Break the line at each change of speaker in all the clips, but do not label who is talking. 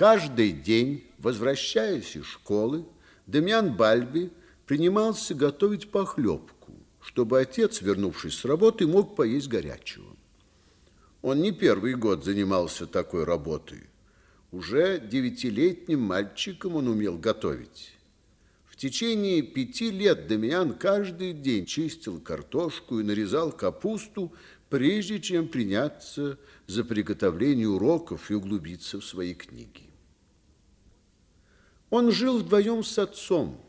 Каждый день, возвращаясь из школы, Демьян Бальби принимался готовить похлебку, чтобы отец, вернувшись с работы, мог поесть горячего. Он не первый год занимался такой работой. Уже девятилетним мальчиком он умел готовить. В течение пяти лет Демьян каждый день чистил картошку и нарезал капусту, прежде чем приняться за приготовление уроков и углубиться в свои книги. Он жил вдвоем с отцом,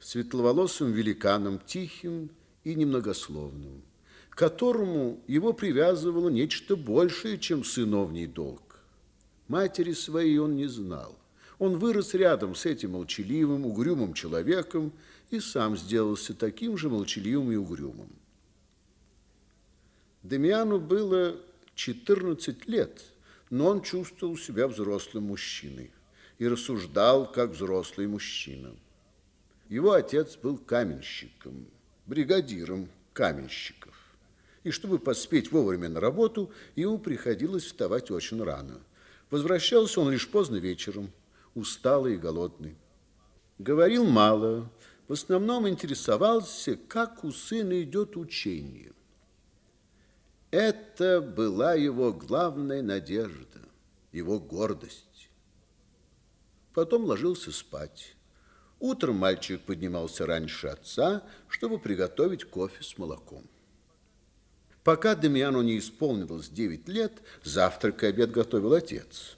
светловолосым великаном, тихим и немногословным, к которому его привязывало нечто большее, чем сыновний долг. Матери своей он не знал. Он вырос рядом с этим молчаливым, угрюмым человеком и сам сделался таким же молчаливым и угрюмым. Демиану было 14 лет, но он чувствовал себя взрослым мужчиной и рассуждал, как взрослый мужчина. Его отец был каменщиком, бригадиром каменщиков. И чтобы поспеть вовремя на работу, ему приходилось вставать очень рано. Возвращался он лишь поздно вечером, усталый и голодный. Говорил мало, в основном интересовался, как у сына идет учение. Это была его главная надежда, его гордость потом ложился спать. Утром мальчик поднимался раньше отца, чтобы приготовить кофе с молоком. Пока Демьяну не исполнилось 9 лет, завтрак и обед готовил отец.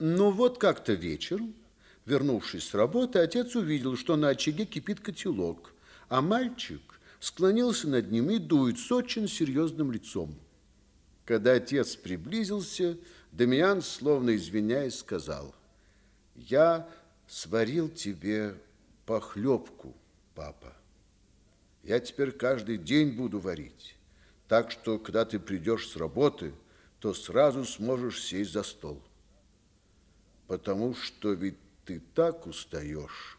Но ну вот как-то вечером, вернувшись с работы, отец увидел, что на очаге кипит котелок, а мальчик склонился над ним и дует с очень серьезным лицом. Когда отец приблизился, Демьян, словно извиняясь, сказал – я сварил тебе похлебку, папа. Я теперь каждый день буду варить. Так что, когда ты придешь с работы, то сразу сможешь сесть за стол. Потому что ведь ты так устаешь.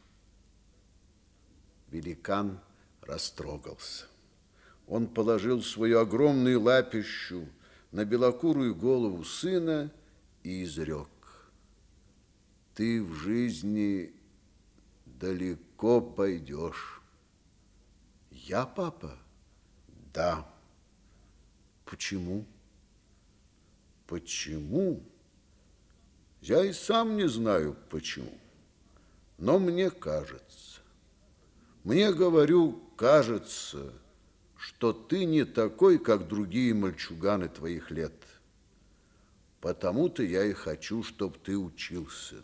Великан растрогался. Он положил свою огромную лапищу на белокурую голову сына и изрек ты в жизни далеко пойдешь. Я, папа? Да. Почему? Почему? Я и сам не знаю, почему. Но мне кажется, мне, говорю, кажется, что ты не такой, как другие мальчуганы твоих лет. Потому-то я и хочу, чтобы ты учился.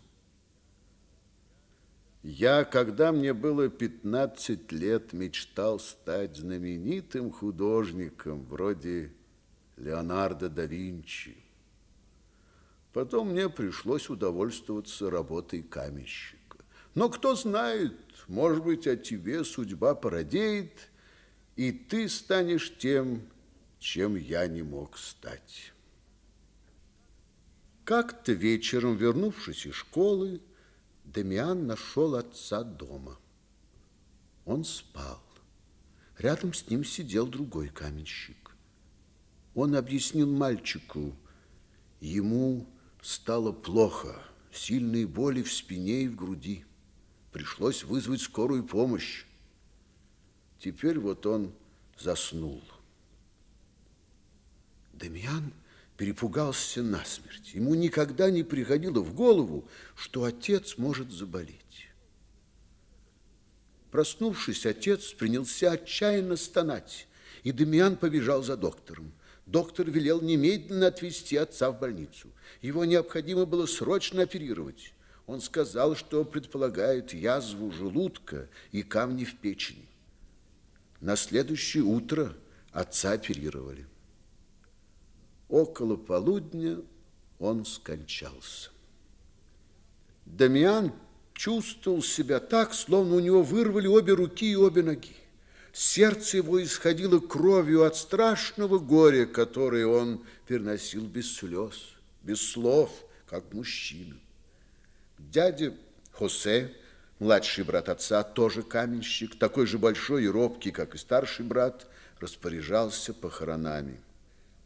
Я, когда мне было 15 лет, мечтал стать знаменитым художником вроде Леонардо да Винчи. Потом мне пришлось удовольствоваться работой каменщика. Но кто знает, может быть, о тебе судьба породеет, и ты станешь тем, чем я не мог стать. Как-то вечером, вернувшись из школы, Дамиан нашел отца дома. Он спал. Рядом с ним сидел другой каменщик. Он объяснил мальчику, ему стало плохо, сильные боли в спине и в груди. Пришлось вызвать скорую помощь. Теперь вот он заснул. Дамиан перепугался насмерть. Ему никогда не приходило в голову, что отец может заболеть. Проснувшись, отец принялся отчаянно стонать, и Демьян побежал за доктором. Доктор велел немедленно отвезти отца в больницу. Его необходимо было срочно оперировать. Он сказал, что предполагает язву желудка и камни в печени. На следующее утро отца оперировали. Около полудня он скончался. Дамиан чувствовал себя так, словно у него вырвали обе руки и обе ноги. Сердце его исходило кровью от страшного горя, которое он переносил без слез, без слов, как мужчина. Дядя Хосе, младший брат отца, тоже каменщик, такой же большой и робкий, как и старший брат, распоряжался похоронами.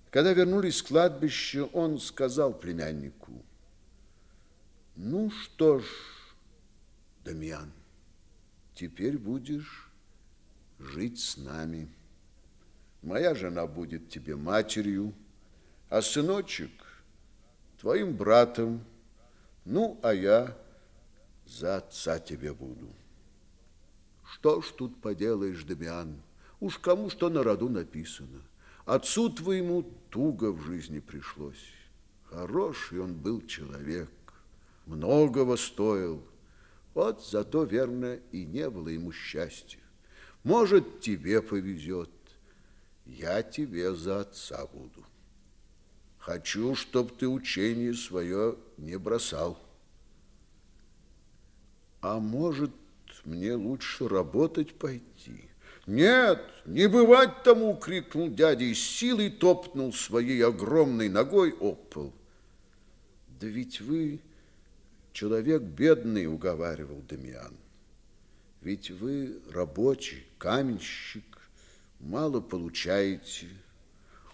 Когда вернулись с кладбища, он сказал племяннику, ну что ж, Дамьян, теперь будешь жить с нами. Моя жена будет тебе матерью, а сыночек твоим братом. Ну, а я за отца тебе буду. Что ж тут поделаешь, Дамиан? Уж кому что на роду написано. Отцу твоему туго в жизни пришлось. Хороший он был человек, многого стоил. Вот зато, верно, и не было ему счастья. Может, тебе повезет. Я тебе за отца буду. Хочу, чтоб ты учение свое не бросал. А может, мне лучше работать пойти? «Нет, не бывать тому!» — крикнул дядя и с силой топнул своей огромной ногой об «Да ведь вы человек бедный!» — уговаривал Дамиан. «Ведь вы рабочий, каменщик, мало получаете.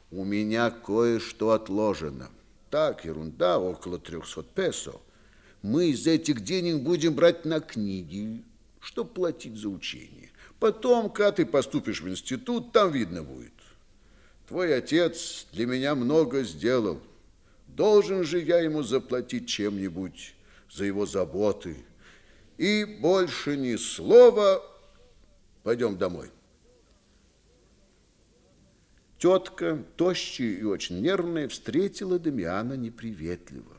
У меня кое-что отложено. Так, ерунда, около 300 песо. Мы из этих денег будем брать на книги, чтобы платить за учение». Потом, когда ты поступишь в институт, там видно будет. Твой отец для меня много сделал. Должен же я ему заплатить чем-нибудь за его заботы. И больше ни слова. Пойдем домой. Тетка, тощая и очень нервная, встретила Дамиана неприветливо.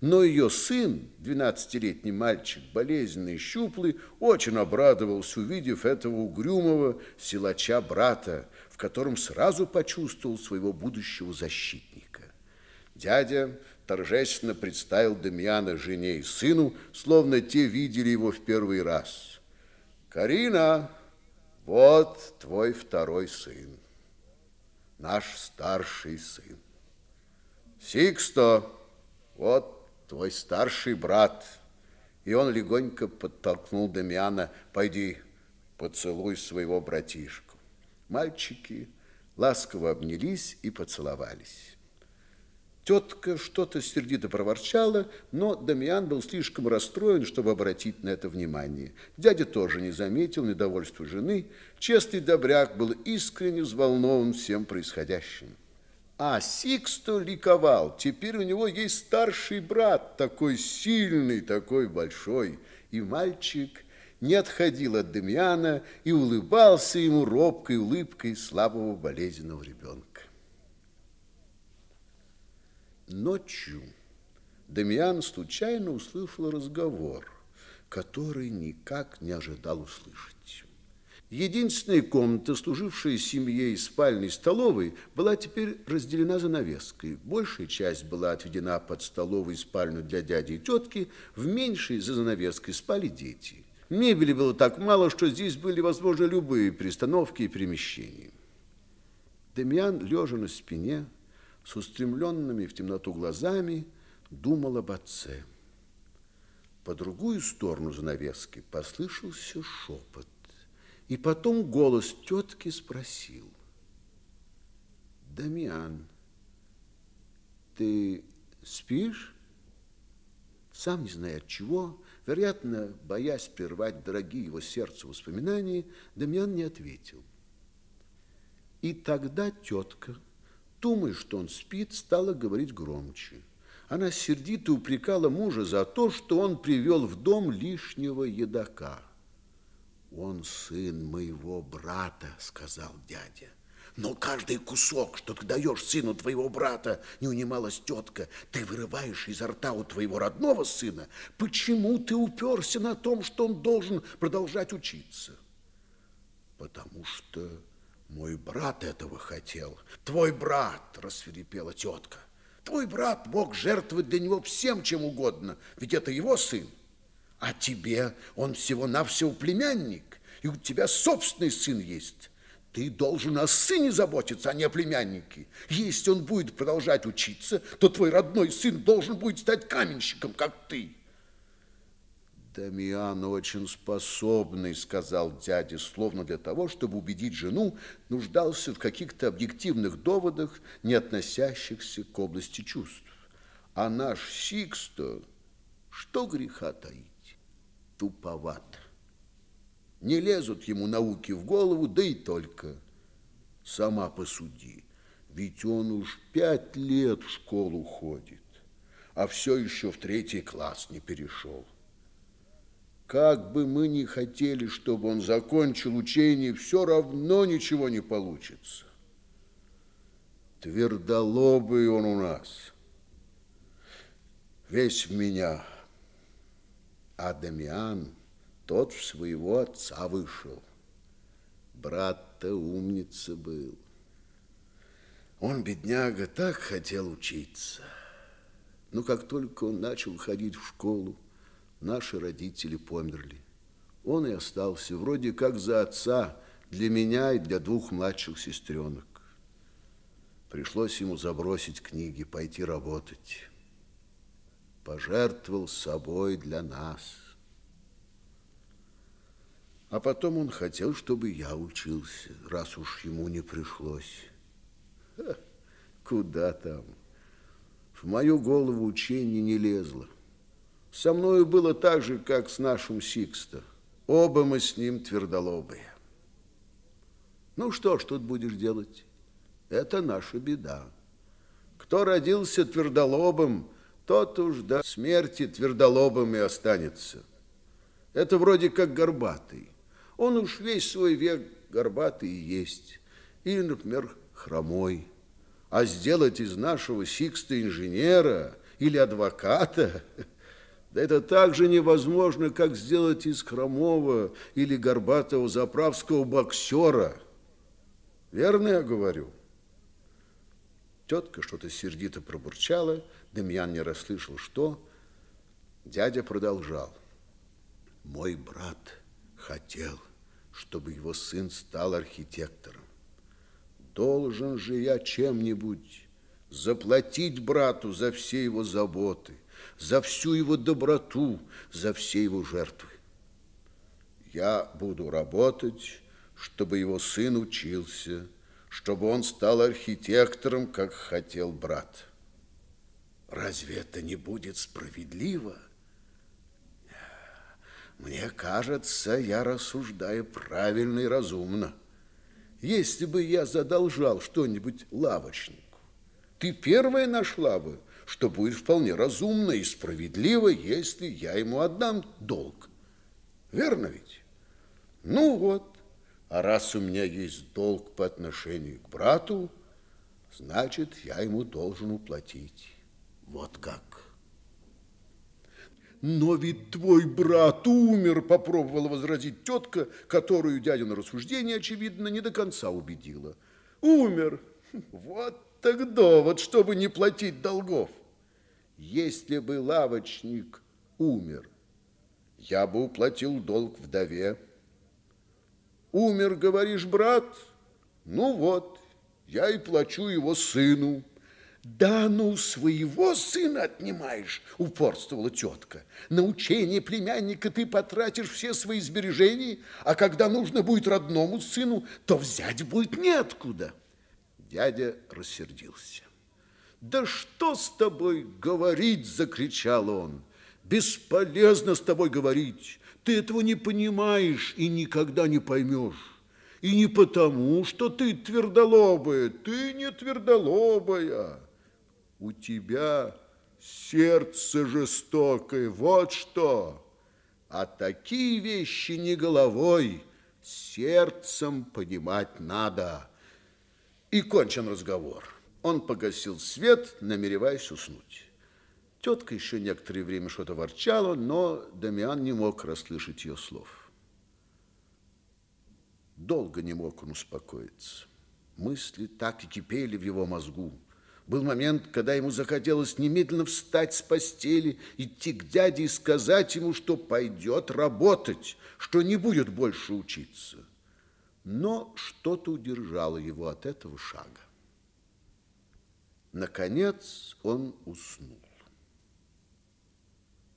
Но ее сын, 12-летний мальчик, болезненный и щуплый, очень обрадовался, увидев этого угрюмого силача-брата, в котором сразу почувствовал своего будущего защитника. Дядя торжественно представил Демьяна жене и сыну, словно те видели его в первый раз. «Карина, вот твой второй сын, наш старший сын. Сиксто, вот твой старший брат. И он легонько подтолкнул Дамиана, пойди, поцелуй своего братишку. Мальчики ласково обнялись и поцеловались. Тетка что-то сердито проворчала, но Дамиан был слишком расстроен, чтобы обратить на это внимание. Дядя тоже не заметил недовольства жены. Честный добряк был искренне взволнован всем происходящим. А Сиксто ликовал. Теперь у него есть старший брат, такой сильный, такой большой. И мальчик не отходил от Демьяна и улыбался ему робкой улыбкой слабого болезненного ребенка. Ночью Демьян случайно услышал разговор, который никак не ожидал услышать. Единственная комната, служившая семье и спальней и столовой, была теперь разделена занавеской. Большая часть была отведена под столовую и спальню для дяди и тетки, в меньшей за занавеской спали дети. Мебели было так мало, что здесь были возможны любые перестановки и перемещения. Демьян, лежа на спине, с устремленными в темноту глазами, думал об отце. По другую сторону занавески послышался шепот. И потом голос тетки спросил. Дамиан, ты спишь? Сам не зная от чего, вероятно, боясь прервать дорогие его сердцу воспоминания, Дамиан не ответил. И тогда тетка, думая, что он спит, стала говорить громче. Она сердито упрекала мужа за то, что он привел в дом лишнего едока. Он сын моего брата, сказал дядя. Но каждый кусок, что ты даешь сыну твоего брата, не унималась тетка, ты вырываешь изо рта у твоего родного сына. Почему ты уперся на том, что он должен продолжать учиться? Потому что мой брат этого хотел. Твой брат, рассверепела тетка. Твой брат мог жертвовать для него всем, чем угодно, ведь это его сын. А тебе он всего-навсего племянник, и у тебя собственный сын есть. Ты должен о сыне заботиться, а не о племяннике. Если он будет продолжать учиться, то твой родной сын должен будет стать каменщиком, как ты. Дамиан очень способный, сказал дяде, словно для того, чтобы убедить жену, нуждался в каких-то объективных доводах, не относящихся к области чувств. А наш Сиксто, что греха таить? туповат. Не лезут ему науки в голову, да и только. Сама посуди, ведь он уж пять лет в школу ходит, а все еще в третий класс не перешел. Как бы мы ни хотели, чтобы он закончил учение, все равно ничего не получится. Твердолобый он у нас. Весь в меня а Дамиан, тот в своего отца вышел. Брат-то умница был. Он, бедняга, так хотел учиться. Но как только он начал ходить в школу, наши родители померли. Он и остался вроде как за отца для меня и для двух младших сестренок. Пришлось ему забросить книги, пойти работать пожертвовал собой для нас. А потом он хотел, чтобы я учился, раз уж ему не пришлось. Ха, куда там? В мою голову учение не лезло. Со мною было так же, как с нашим Сикста. Оба мы с ним твердолобые. Ну что ж тут будешь делать? Это наша беда. Кто родился твердолобым – тот уж до смерти твердолобым и останется. Это вроде как горбатый. Он уж весь свой век горбатый и есть. Или, например, хромой. А сделать из нашего Сикста инженера или адвоката, да это так же невозможно, как сделать из хромого или горбатого заправского боксера. Верно я говорю? Тетка что-то сердито пробурчала, Демьян не расслышал, что. Дядя продолжал. Мой брат хотел, чтобы его сын стал архитектором. Должен же я чем-нибудь заплатить брату за все его заботы, за всю его доброту, за все его жертвы. Я буду работать, чтобы его сын учился, чтобы он стал архитектором, как хотел брат. Разве это не будет справедливо? Мне кажется, я рассуждаю правильно и разумно. Если бы я задолжал что-нибудь лавочнику, ты первая нашла бы, что будет вполне разумно и справедливо, если я ему отдам долг. Верно ведь? Ну вот, а раз у меня есть долг по отношению к брату, значит, я ему должен уплатить. Вот как. Но ведь твой брат умер, попробовала возразить тетка, которую дядя на рассуждение, очевидно, не до конца убедила. Умер. Вот так довод, чтобы не платить долгов. Если бы лавочник умер, я бы уплатил долг вдове. Умер, говоришь, брат? Ну вот, я и плачу его сыну. Да ну, своего сына отнимаешь, упорствовала тетка. На учение племянника ты потратишь все свои сбережения, а когда нужно будет родному сыну, то взять будет неоткуда. Дядя рассердился. «Да что с тобой говорить?» – закричал он. «Бесполезно с тобой говорить. Ты этого не понимаешь и никогда не поймешь. И не потому, что ты твердолобая, ты не твердолобая» у тебя сердце жестокое, вот что. А такие вещи не головой, сердцем понимать надо. И кончен разговор. Он погасил свет, намереваясь уснуть. Тетка еще некоторое время что-то ворчала, но Дамиан не мог расслышать ее слов. Долго не мог он успокоиться. Мысли так и кипели в его мозгу. Был момент, когда ему захотелось немедленно встать с постели, идти к дяде и сказать ему, что пойдет работать, что не будет больше учиться. Но что-то удержало его от этого шага. Наконец он уснул.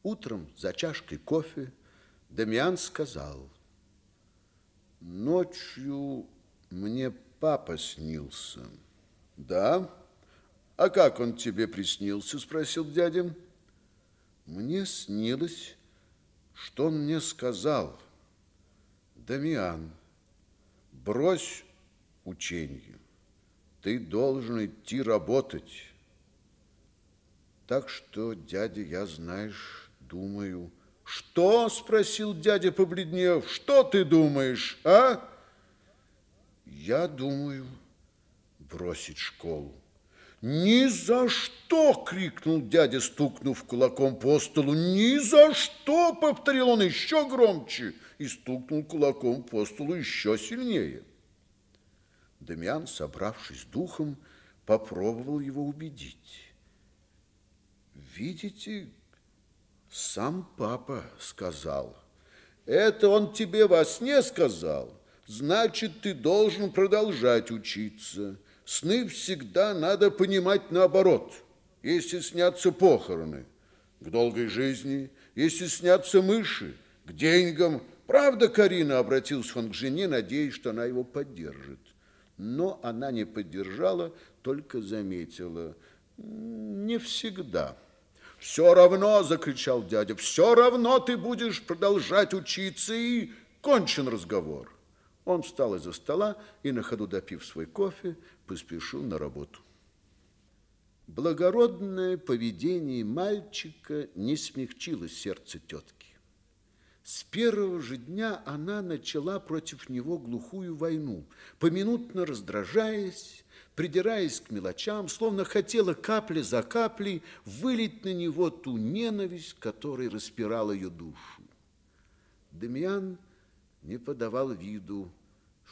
Утром за чашкой кофе Дамиан сказал, «Ночью мне папа снился». «Да?» А как он тебе приснился? Спросил дядя. Мне снилось, что он мне сказал. Дамиан, брось ученье, Ты должен идти работать. Так что, дядя, я, знаешь, думаю... Что? Спросил дядя, побледнев. Что ты думаешь, а? Я думаю бросить школу. «Ни за что!» – крикнул дядя, стукнув кулаком по столу. «Ни за что!» – повторил он еще громче и стукнул кулаком по столу еще сильнее. Дамиан, собравшись духом, попробовал его убедить. «Видите, сам папа сказал. Это он тебе во сне сказал. Значит, ты должен продолжать учиться». Сны всегда надо понимать наоборот. Если снятся похороны, к долгой жизни, если снятся мыши, к деньгам. Правда, Карина обратился он к жене, надеясь, что она его поддержит. Но она не поддержала, только заметила. Не всегда. «Все равно!» – закричал дядя. «Все равно ты будешь продолжать учиться!» И кончен разговор. Он встал из-за стола и, на ходу допив свой кофе, поспешил на работу. Благородное поведение мальчика не смягчило сердце тетки. С первого же дня она начала против него глухую войну, поминутно раздражаясь, придираясь к мелочам, словно хотела капли за каплей вылить на него ту ненависть, которая распирала ее душу. Демьян не подавал виду,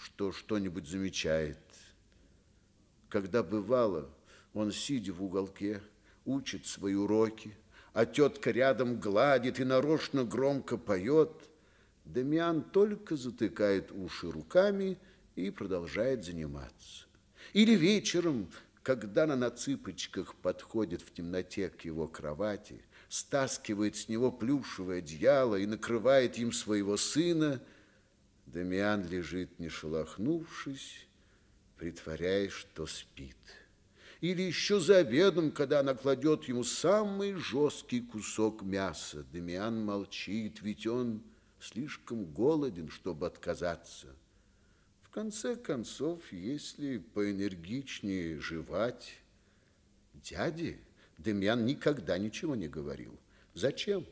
что что-нибудь замечает. Когда бывало, он, сидя в уголке, учит свои уроки, а тетка рядом гладит и нарочно громко поет, Дамиан только затыкает уши руками и продолжает заниматься. Или вечером, когда она на цыпочках подходит в темноте к его кровати, стаскивает с него плюшевое одеяло и накрывает им своего сына – Дамиан лежит, не шелохнувшись, притворяясь, что спит. Или еще за обедом, когда она кладет ему самый жесткий кусок мяса, Дамиан молчит, ведь он слишком голоден, чтобы отказаться. В конце концов, если поэнергичнее жевать, дяде Демьян никогда ничего не говорил. Зачем?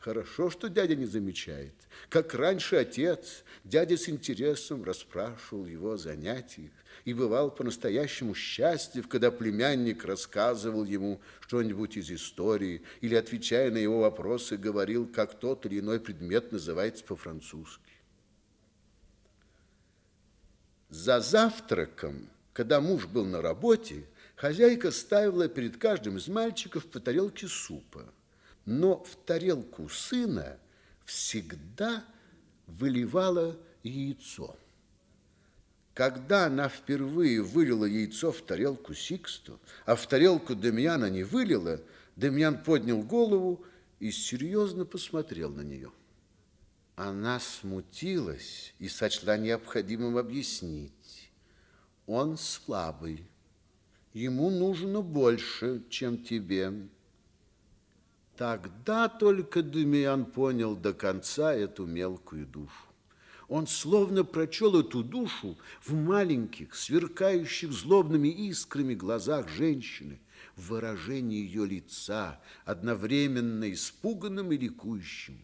Хорошо, что дядя не замечает. Как раньше отец, дядя с интересом расспрашивал его о занятиях и бывал по-настоящему счастлив, когда племянник рассказывал ему что-нибудь из истории или, отвечая на его вопросы, говорил, как тот или иной предмет называется по-французски. За завтраком, когда муж был на работе, хозяйка ставила перед каждым из мальчиков по тарелке супа – но в тарелку сына всегда выливала яйцо. Когда она впервые вылила яйцо в тарелку Сиксту, а в тарелку Демьяна не вылила, Демьян поднял голову и серьезно посмотрел на нее. Она смутилась и сочла необходимым объяснить. Он слабый, ему нужно больше, чем тебе. Тогда только Демьян понял до конца эту мелкую душу. Он словно прочел эту душу в маленьких, сверкающих злобными искрами глазах женщины, в выражении ее лица, одновременно испуганным и ликующим.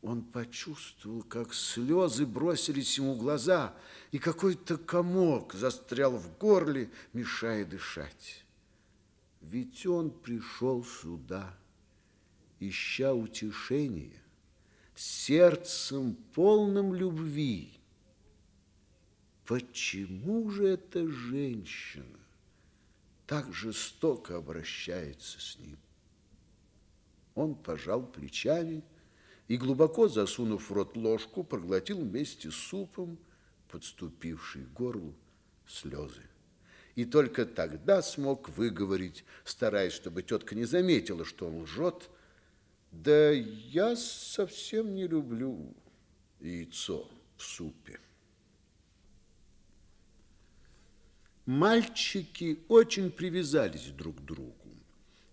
Он почувствовал, как слезы бросились ему в глаза, и какой-то комок застрял в горле, мешая дышать. Ведь он пришел сюда – ища утешения, сердцем полным любви. Почему же эта женщина так жестоко обращается с ним? Он пожал плечами и, глубоко засунув в рот ложку, проглотил вместе с супом, подступивший к горлу, слезы. И только тогда смог выговорить, стараясь, чтобы тетка не заметила, что он лжет, да я совсем не люблю яйцо в супе. Мальчики очень привязались друг к другу.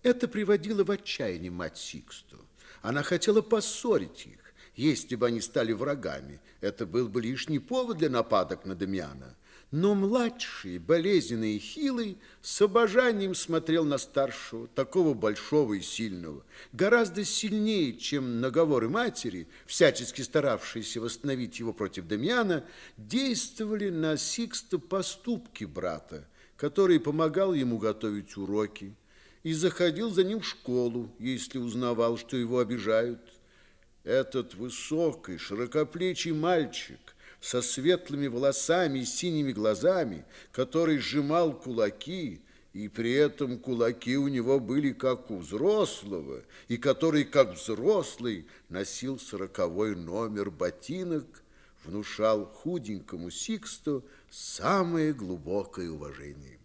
Это приводило в отчаяние мать Сиксту. Она хотела поссорить их. Если бы они стали врагами, это был бы лишний повод для нападок на Демьяна. Но младший, болезненный и хилый, с обожанием смотрел на старшего, такого большого и сильного, гораздо сильнее, чем наговоры матери, всячески старавшиеся восстановить его против Дамьяна, действовали на Сикста поступки брата, который помогал ему готовить уроки и заходил за ним в школу, если узнавал, что его обижают. Этот высокий, широкоплечий мальчик – со светлыми волосами и синими глазами, который сжимал кулаки, и при этом кулаки у него были как у взрослого, и который, как взрослый, носил сороковой номер ботинок, внушал худенькому Сиксту самое глубокое уважение.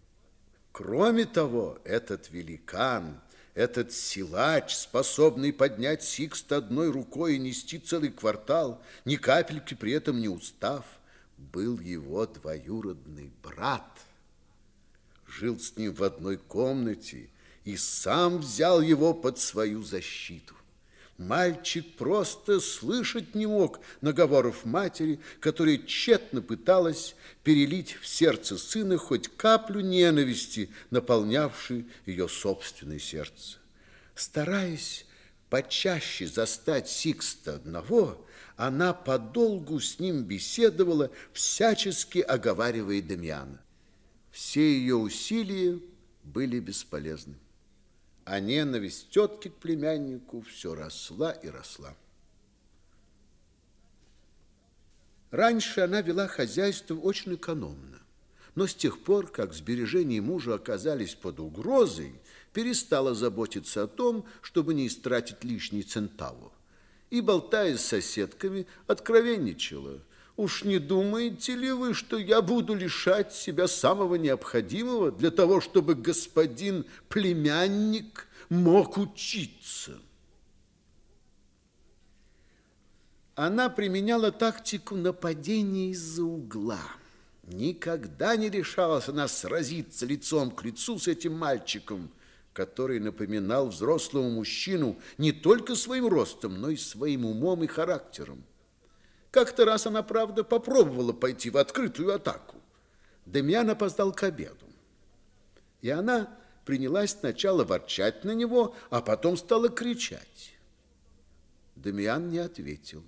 Кроме того, этот великан – этот силач, способный поднять Сикст одной рукой и нести целый квартал, ни капельки при этом не устав, был его двоюродный брат. Жил с ним в одной комнате и сам взял его под свою защиту. Мальчик просто слышать не мог наговоров матери, которая тщетно пыталась перелить в сердце сына хоть каплю ненависти, наполнявшей ее собственное сердце. Стараясь почаще застать Сикста одного, она подолгу с ним беседовала, всячески оговаривая Демьяна. Все ее усилия были бесполезны а ненависть тетки к племяннику все росла и росла. Раньше она вела хозяйство очень экономно, но с тех пор, как сбережения мужа оказались под угрозой, перестала заботиться о том, чтобы не истратить лишний центаву, и, болтая с соседками, откровенничала – Уж не думаете ли вы, что я буду лишать себя самого необходимого для того, чтобы господин племянник мог учиться? Она применяла тактику нападения из-за угла. Никогда не решалась она сразиться лицом к лицу с этим мальчиком, который напоминал взрослому мужчину не только своим ростом, но и своим умом и характером. Как-то раз она, правда, попробовала пойти в открытую атаку. Демьян опоздал к обеду. И она принялась сначала ворчать на него, а потом стала кричать. Демьян не ответил.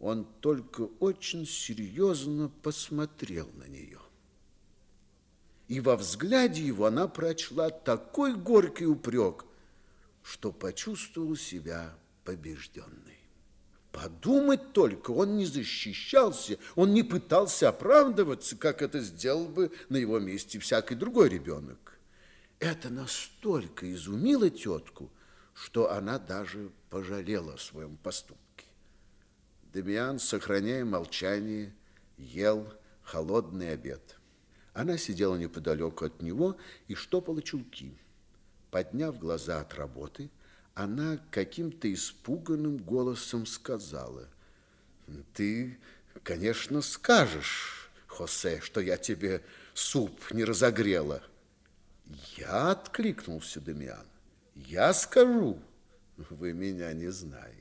Он только очень серьезно посмотрел на нее. И во взгляде его она прочла такой горький упрек, что почувствовал себя побежденной. Подумать только, он не защищался, он не пытался оправдываться, как это сделал бы на его месте всякий другой ребенок. Это настолько изумило тетку, что она даже пожалела о своем поступке. Демиан, сохраняя молчание, ел холодный обед. Она сидела неподалеку от него и штопала чулки. Подняв глаза от работы, она каким-то испуганным голосом сказала, «Ты, конечно, скажешь, Хосе, что я тебе суп не разогрела». «Я откликнулся, Дамиан, я скажу, вы меня не знаете».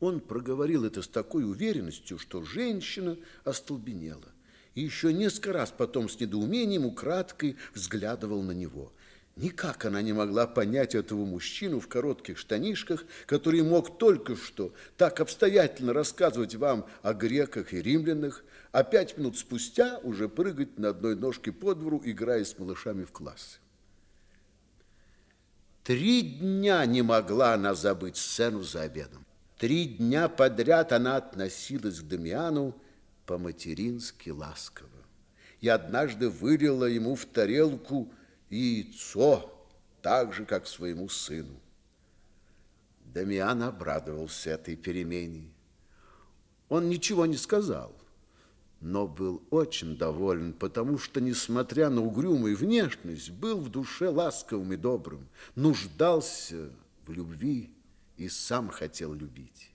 Он проговорил это с такой уверенностью, что женщина остолбенела. И еще несколько раз потом с недоумением украдкой взглядывал на него – Никак она не могла понять этого мужчину в коротких штанишках, который мог только что так обстоятельно рассказывать вам о греках и римлянах, а пять минут спустя уже прыгать на одной ножке по двору, играя с малышами в классы. Три дня не могла она забыть сцену за обедом. Три дня подряд она относилась к Дамиану по-матерински ласково. И однажды вылила ему в тарелку – яйцо, так же, как своему сыну. Дамиан обрадовался этой перемене. Он ничего не сказал, но был очень доволен, потому что, несмотря на угрюмую внешность, был в душе ласковым и добрым, нуждался в любви и сам хотел любить.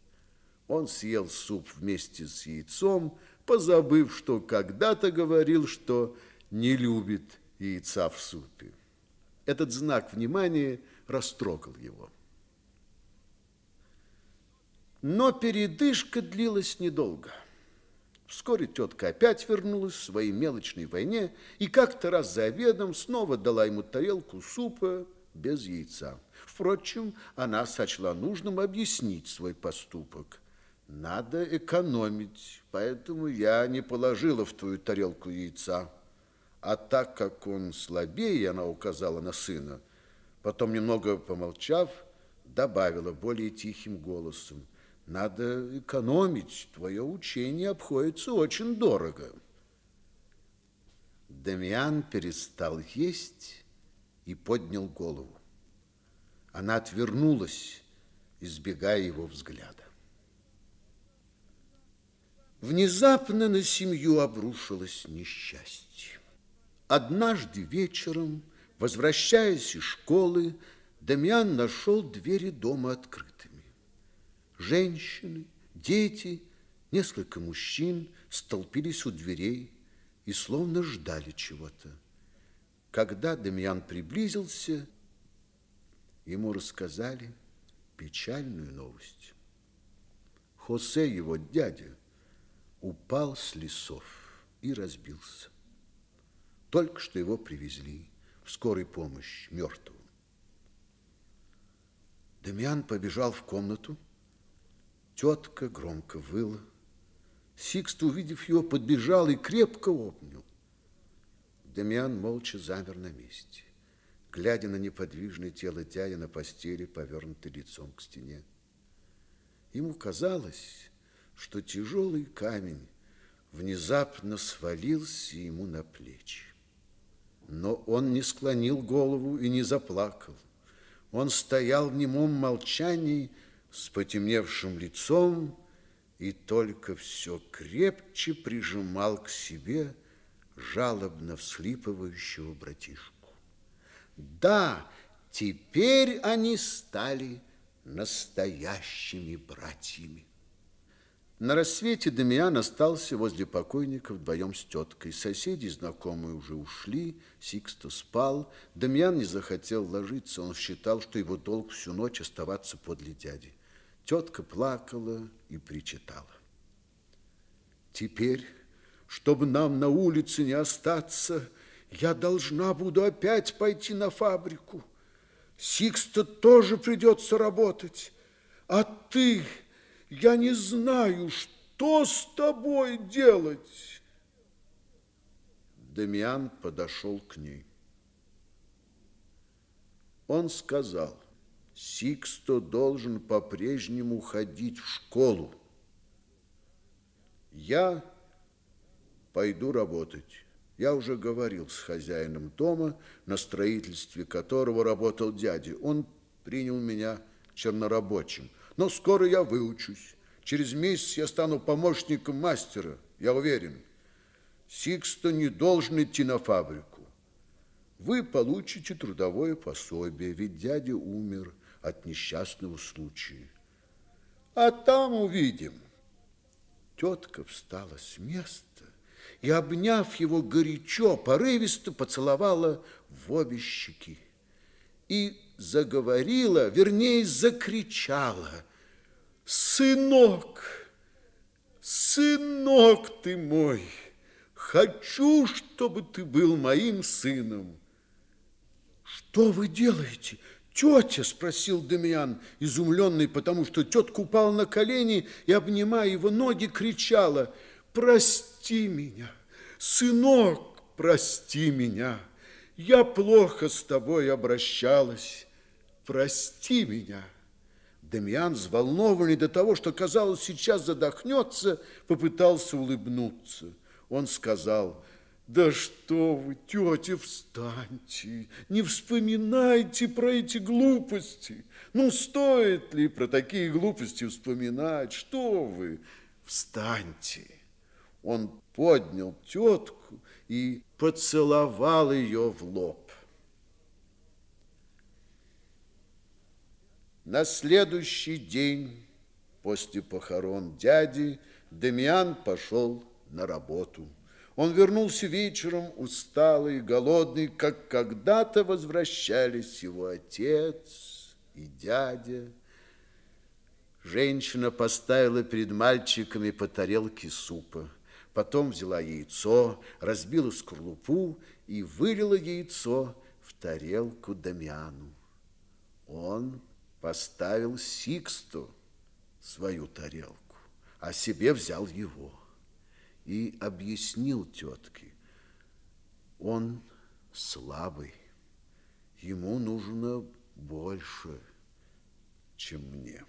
Он съел суп вместе с яйцом, позабыв, что когда-то говорил, что не любит яйца в супе. Этот знак внимания растрогал его. Но передышка длилась недолго. Вскоре тетка опять вернулась в своей мелочной войне и как-то раз за обедом снова дала ему тарелку супа без яйца. Впрочем, она сочла нужным объяснить свой поступок. Надо экономить, поэтому я не положила в твою тарелку яйца. А так как он слабее, она указала на сына, потом, немного помолчав, добавила более тихим голосом, «Надо экономить, твое учение обходится очень дорого». Дамиан перестал есть и поднял голову. Она отвернулась, избегая его взгляда. Внезапно на семью обрушилось несчастье. Однажды вечером, возвращаясь из школы, Дамиан нашел двери дома открытыми. Женщины, дети, несколько мужчин столпились у дверей и словно ждали чего-то. Когда Дамиан приблизился, ему рассказали печальную новость. Хосе, его дядя, упал с лесов и разбился. Только что его привезли в скорой помощь мертвого. Дамиан побежал в комнату. Тетка громко выла. Сикст, увидев его, подбежал и крепко обнял. Дамиан молча замер на месте, глядя на неподвижное тело дяди на постели, повернутое лицом к стене. Ему казалось, что тяжелый камень внезапно свалился ему на плечи но он не склонил голову и не заплакал. Он стоял в немом молчании с потемневшим лицом и только все крепче прижимал к себе жалобно вслипывающего братишку. Да, теперь они стали настоящими братьями. На рассвете Дамиан остался возле покойника вдвоем с теткой. Соседи и знакомые уже ушли, Сиксто спал. Дамиан не захотел ложиться, он считал, что его долг всю ночь оставаться подле дяди. Тетка плакала и причитала. Теперь, чтобы нам на улице не остаться, я должна буду опять пойти на фабрику. Сиксто тоже придется работать, а ты я не знаю, что с тобой делать. Демьян подошел к ней. Он сказал, Сиксто должен по-прежнему ходить в школу. Я пойду работать. Я уже говорил с хозяином дома, на строительстве которого работал дядя. Он принял меня чернорабочим – но скоро я выучусь. Через месяц я стану помощником мастера, я уверен. Сикста не должен идти на фабрику. Вы получите трудовое пособие, ведь дядя умер от несчастного случая. А там увидим. Тетка встала с места и, обняв его горячо, порывисто поцеловала в обе щеки и заговорила, вернее, закричала – сынок, сынок ты мой, хочу, чтобы ты был моим сыном. Что вы делаете? Тетя, спросил Демьян, изумленный, потому что тетка упала на колени и, обнимая его ноги, кричала, прости меня, сынок, прости меня, я плохо с тобой обращалась, прости меня. Демьян, взволнованный до того, что, казалось, сейчас задохнется, попытался улыбнуться. Он сказал, да что вы, тетя, встаньте, не вспоминайте про эти глупости. Ну, стоит ли про такие глупости вспоминать? Что вы, встаньте. Он поднял тетку и поцеловал ее в лоб. На следующий день после похорон дяди Демиан пошел на работу. Он вернулся вечером, усталый и голодный, как когда-то возвращались его отец и дядя. Женщина поставила перед мальчиками по тарелке супа. Потом взяла яйцо, разбила скорлупу и вылила яйцо в тарелку Дамиану. Он поставил Сиксту свою тарелку, а себе взял его и объяснил тетке, он слабый, ему нужно больше, чем мне».